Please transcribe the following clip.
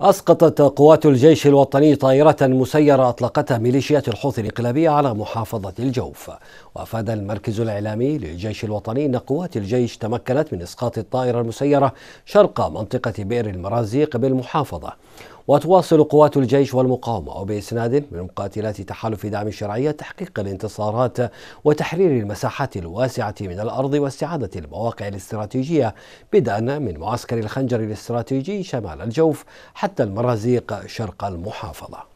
أسقطت قوات الجيش الوطني طائرة مسيرة أطلقتها ميليشيات الحوثي الإنقلابية على محافظة الجوف وأفاد المركز الإعلامي للجيش الوطني أن قوات الجيش تمكنت من إسقاط الطائرة المسيرة شرق منطقة بئر المرازيق بالمحافظة وتواصل قوات الجيش والمقاومة وبإسناد من مقاتلات تحالف دعم الشرعية تحقيق الانتصارات وتحرير المساحات الواسعة من الأرض واستعادة المواقع الاستراتيجية بدءا من معسكر الخنجر الاستراتيجي شمال الجوف حتى المرازيق شرق المحافظة